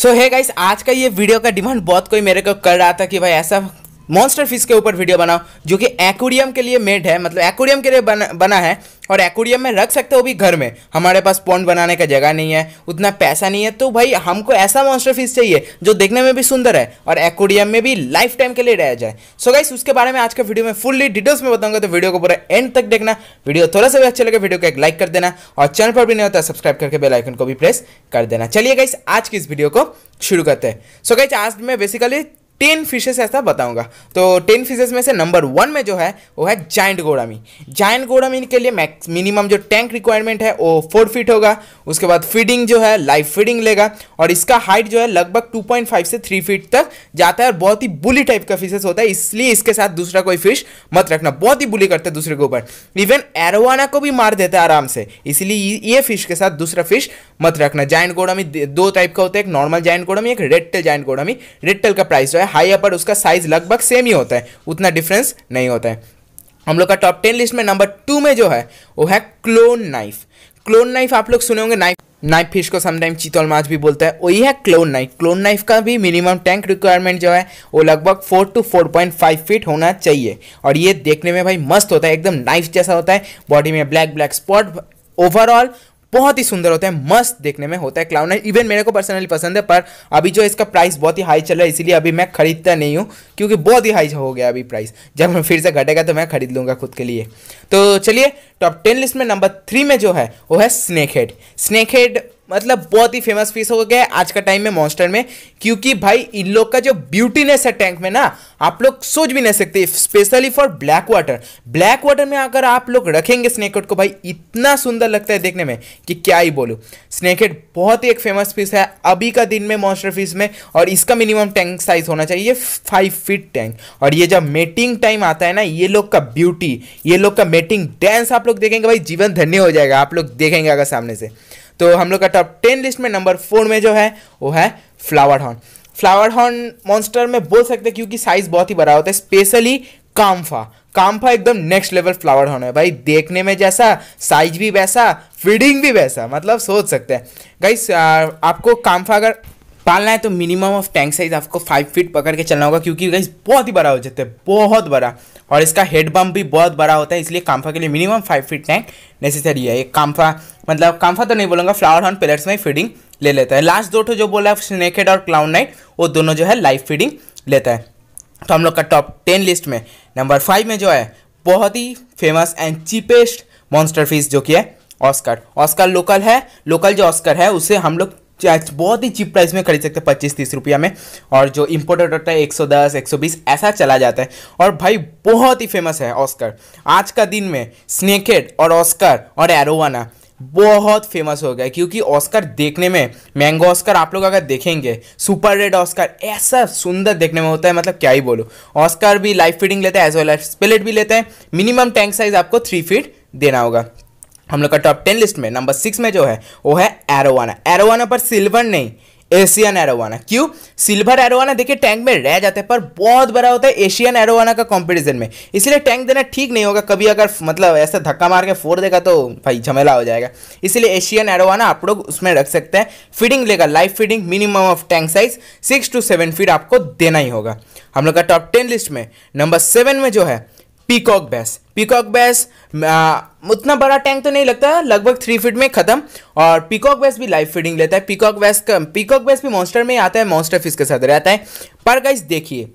सो है गाइस आज का ये वीडियो का डिमांड बहुत कोई मेरे को कर रहा था कि भाई ऐसा मॉन्स्टर फिश के ऊपर वीडियो बनाओ जो कि एक्वेरियम के लिए मेड है मतलब एक्वेरियम के लिए बना, बना है और एक्वेरियम में रख सकते हो भी घर में हमारे पास पॉन्ड बनाने का जगह नहीं है उतना पैसा नहीं है तो भाई हमको ऐसा मॉन्स्टर फिश चाहिए जो देखने में भी सुंदर है और एक्वेरियम में भी लाइफ टाइम के लिए रह जाए सो गाइस उसके बारे में आज का वीडियो में फुल्ली डिटेल्स में बताऊंगा तो वीडियो को पूरा एंड तक देखना वीडियो थोड़ा सा भी अच्छा लगे वीडियो को एक लाइक कर देना और चैनल पर भी नहीं होता सब्सक्राइब करके बेलाइकन को भी प्रेस कर देना चलिए गाइस आज की इस वीडियो को शुरू करते हैं सो गाइस आज मैं बेसिकली टेन फिशेस ऐसा बताऊंगा तो टेन फिशेस में से नंबर वन में जो है वो है जाइंट गोड़ामी जाइंट गोड़ामी के लिए मैक्स मिनिमम जो टैंक रिक्वायरमेंट है वो फोर फीट होगा उसके बाद फीडिंग जो है लाइव फीडिंग लेगा और इसका हाइट जो है लगभग 2.5 से 3 फीट तक जाता है और बहुत ही बुली टाइप का फिशेस होता है इसलिए इसके साथ दूसरा कोई फिश मत रखना बहुत ही बुली करता है दूसरे के ऊपर इवन एरोना को भी मार देता है आराम से इसलिए ये फिश के साथ दूसरा फिश मत रखना जाइंट गोड़ामी दो टाइप का होता है एक नॉर्मल जाइंट गोड़ामी एक रेड जाइंट गोड़ामी रेड का प्राइस जो है हाई अपर उसका साइज लगभग सेम ही होता है उतना डिफरेंस नहीं होता है हम लोग का टॉप टेन लिस्ट में नंबर टू में जो है वो है क्लोन नाइफ क्लोन नाइफ आप लोग सुने होंगे नाइफ नाइफ फिश को समटाइम चितौल माछ भी बोलता है वही है क्लोन नाइफ क्लोन नाइफ का भी मिनिमम टैंक रिक्वायरमेंट जो है वो लगभग four to four point five feet होना चाहिए और ये देखने में भाई मस्त होता है एकदम नाइफ जैसा होता है बॉडी में ब्लैक ब्लैक स्पॉट ओवरऑल बहुत ही सुंदर होता है मस्त देखने में होता है क्लाउड नाइन इवन मेरे को पर्सनली पसंद है पर अभी जो इसका प्राइस बहुत ही हाई चल रहा है इसीलिए अभी मैं खरीदता नहीं हूँ क्योंकि बहुत ही हाई हो गया अभी प्राइस जब फिर से घटेगा तो मैं खरीद लूंगा खुद के लिए तो चलिए टॉप टेन लिस्ट में नंबर थ्री में जो है वो है स्नेक हेड स्नेक हेड मतलब बहुत ही फेमस पीस हो गया है आज का टाइम में मॉन्स्टर में क्योंकि भाई इन लोग का जो ब्यूटीनेस है टैंक में ना आप लोग सोच भी नहीं सकते specially for black water black water में अगर आप लोग रखेंगे स्नेकेट को भाई इतना सुंदर लगता है देखने में कि क्या ही बोलूँ स्नेकेट बहुत ही एक फेमस पीस है अभी का दिन में मॉन्स्टर फीस में और इसका मिनिमम टैंक साइज होना चाहिए फाइव फिट टैंक और ये जब मेटिंग टाइम आता है ना ये लोग का ब्यूटी ये लोग का मेटिंग डांस आप लोग देखेंगे भाई जीवन धन्य हो जाएगा आप लोग देखेंगे अगर सामने से तो हम लोग का टॉप टेन लिस्ट में नंबर फोर में जो है वो है flower horn flower horn monster में बोल सकते हैं क्योंकि साइज बहुत ही बड़ा होता है स्पेशली काम्फा काम्फा एकदम नेक्स्ट लेवल फ्लावर हॉर्न है भाई देखने में जैसा साइज भी वैसा फीडिंग भी वैसा मतलब सोच सकते हैं गाइस आपको काम्फा अगर पालना है तो मिनिमम ऑफ टैंक साइज आपको फाइव फीट पकड़ के चलना होगा क्योंकि गाइस बहुत ही बड़ा हो जाता है बहुत बड़ा और इसका हेड बम्प भी बहुत बड़ा होता है इसलिए काम्फा के लिए minimum five feet tank necessary है एक काम्फा मतलब काम्फा तो नहीं बोलूंगा फ्लावर हॉन पिलर्स में फीडिंग ले लेता है लास्ट दो जो बोला है स्नेकेड और क्लाउन नाइट वो दोनों जो है लाइव फीडिंग लेता है तो हम लोग का टॉप टेन लिस्ट में नंबर फाइव में जो है बहुत ही famous and cheapest monster fish जो कि है ऑस्कर ऑस्कर लोकल है लोकल जो ऑस्कर है उसे हम लोग बहुत ही चीप प्राइस में खरीद सकते हैं पच्चीस तीस रुपया में और जो इम्पोर्टेड होता है एक सौ दस एक सौ बीस ऐसा चला जाता है और भाई बहुत ही फेमस है ऑस्कर आज का दिन में स्नेकेड और ऑस्कर और एरोवाना बहुत फेमस हो गया क्योंकि ऑस्कर देखने में मैंगो ऑस्कर आप लोग अगर देखेंगे सुपर रेड ऑस्कर ऐसा सुंदर देखने में होता है मतलब क्या ही बोलो ऑस्कर भी लाइफ फीडिंग लेते हैं एज वेल एज स्पेलेट भी लेते हैं मिनिमम टैंक साइज आपको थ्री फीट देना होगा हम लोग का टॉप टेन लिस्ट में नंबर सिक्स में जो है वो है एरोवाना एरोवाना पर सिल्वर नहीं एशियन एरोवाना क्यों सिल्वर एरोवाना देखिए टैंक में रह जाते हैं पर बहुत बड़ा होता है एशियन एरोवाना का कंपटीशन में इसलिए टैंक देना ठीक नहीं होगा कभी अगर मतलब ऐसा धक्का मार के फोड़ देगा तो भाई झमेला हो जाएगा इसलिए एशियन एरोवाना आप लोग उसमें रख सकते हैं फीडिंग लेगा life feeding minimum of tank size six to seven feet आपको देना ही होगा हम लोग का टॉप टेन लिस्ट में नंबर सेवन में जो है पीकॉक बैस पीकॉक बैस उतना बड़ा टैंक तो नहीं लगता लगभग थ्री फीट में खत्म और पीकॉक बैस भी लाइफ फीडिंग लेता है पीकॉक बैस का पीकॉक बैस भी मॉन्स्टर में आता है मॉन्स्टर फिश के साथ रहता है पर गाइस देखिए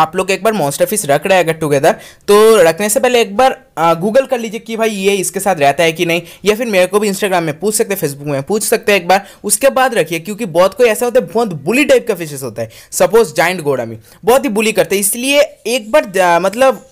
आप लोग एक बार मॉन्स्टर फिश रख रहे हैं अगर टुगेदर तो रखने से पहले एक बार गूगल कर लीजिए कि भाई ये इसके साथ रहता है कि नहीं या फिर मेरे को भी इंस्टाग्राम में पूछ सकते हैं फेसबुक में पूछ सकते हैं एक बार उसके बाद रखिए क्योंकि बहुत कोई ऐसा होता है बहुत बुली टाइप का फिशेस होता है सपोज जाइंट गोडामी बहुत ही बुली करते हैं इसलिए एक बार मतलब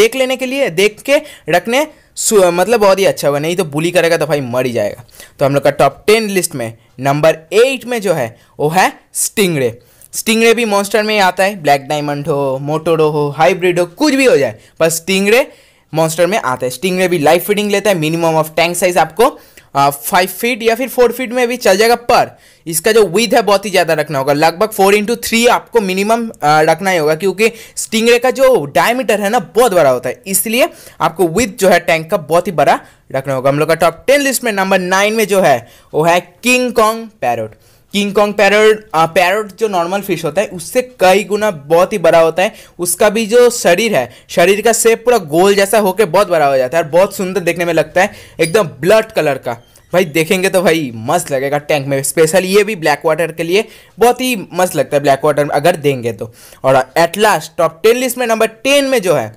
देख लेने के लिए देख के रखने मतलब बहुत ही अच्छा होगा नहीं तो बुली करेगा तो भाई मर ही जाएगा तो हम लोग का टॉप टेन लिस्ट में नंबर एट में जो है वो है स्टिंगरे स्टिंगरे भी मॉन्स्टर में ही आता है ब्लैक डायमंड हो मोटोडो हो हाइब्रिड हो कुछ भी हो जाए पर स्टिंगरे मॉन्स्टर में आता है स्टिंगरे भी लाइफ फीडिंग लेता है मिनिमम ऑफ टैंक साइज आपको फाइव फीट या फिर फोर फीट में भी चल जाएगा पर इसका जो विथ है बहुत ही ज़्यादा रखना होगा लगभग फोर इंटू थ्री आपको मिनिमम रखना ही होगा क्योंकि स्टिंगरे का जो डायमीटर है ना बहुत बड़ा होता है इसलिए आपको विथ जो है टैंक का बहुत ही बड़ा रखना होगा हम लोग का टॉप टेन लिस्ट में नंबर नाइन में जो है वो है King Kong parrot King Kong parrot parrot जो नॉर्मल फिश होता है उससे कई गुना बहुत ही बड़ा होता है उसका भी जो शरीर है शरीर का सेप पूरा गोल जैसा होकर बहुत बड़ा हो जाता है और बहुत सुंदर देखने में लगता है एकदम ब्लड कलर का भाई देखेंगे तो भाई मस्त लगेगा टैंक में स्पेशल ये भी ब्लैक वाटर के लिए बहुत ही मस्त लगता है ब्लैक वाटर अगर देंगे तो और at last top ten list में नंबर टेन में जो है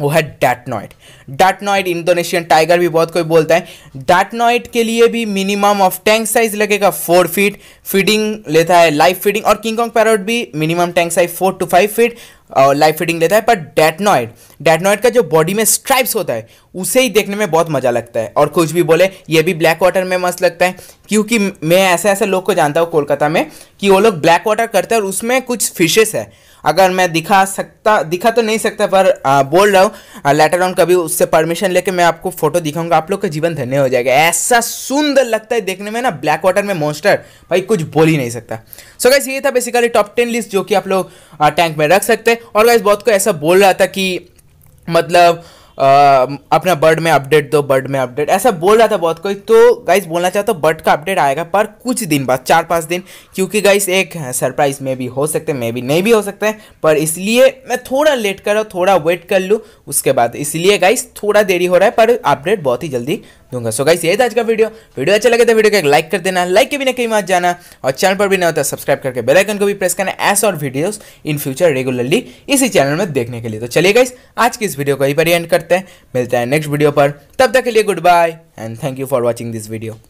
वो है डैटनॉइड डैटनॉइड इंडोनेशियन टाइगर भी बहुत कोई बोलता है डैटनॉइड के लिए भी मिनिमम ऑफ टैंक साइज लगेगा फोर फीट फीडिंग लेता है लाइफ फीडिंग और किंग कॉन्ग पैरोट भी minimum tank size four to five feet और लाइफ फीडिंग लेता है पर डैटनॉइड डैटनॉइड का जो बॉडी में स्ट्राइप्स होता है उसे ही देखने में बहुत मज़ा लगता है और कुछ भी बोले ये भी ब्लैक वाटर में मस्त लगता है क्योंकि मैं ऐसे ऐसे लोग को जानता हूँ कोलकाता में कि वो लोग ब्लैक वाटर करते हैं और उसमें कुछ फिशेस है अगर मैं दिखा सकता दिखा तो नहीं सकता पर आ, बोल रहा हूँ लेटर ऑन कभी उससे परमिशन लेके मैं आपको फोटो दिखाऊंगा आप लोग का जीवन धन्य हो जाएगा ऐसा सुंदर लगता है देखने में ना ब्लैक वाटर में मोस्टर भाई कुछ बोल ही नहीं सकता सो so गाइस ये था बेसिकली टॉप टेन लिस्ट जो कि आप लोग टैंक में रख सकते हैं और गाइस बहुत को ऐसा बोल रहा था कि मतलब अपना बर्ड में अपडेट दो बर्ड में अपडेट ऐसा बोल रहा था बहुत कोई तो गाइस बोलना चाहता तो हूँ बर्ड का अपडेट आएगा पर कुछ दिन बाद चार पाँच दिन क्योंकि गाइस एक सरप्राइज में भी हो सकते हैं मे भी नहीं भी हो सकते हैं पर इसलिए मैं थोड़ा लेट कर रहा हूँ थोड़ा वेट कर लूँ उसके बाद इसलिए गाइस थोड़ा देरी हो रहा है पर अपडेट बहुत ही जल्दी दूंगा सो गाइस ये था आज का वीडियो वीडियो अच्छा लगे तो वीडियो को एक लाइक कर देना लाइक के बिना कहीं मत जाना और चैनल पर भी ना होता सब्सक्राइब करके बेल आइकन को भी प्रेस करना ऐसा और वीडियोस इन फ्यूचर रेगुलरली इसी चैनल में देखने के लिए तो चलिए गाइस आज की इस वीडियो को यहीं पर एंड करते हैं मिलते हैं नेक्स्ट वीडियो पर तब तक के लिए good bye and thank you for watching this video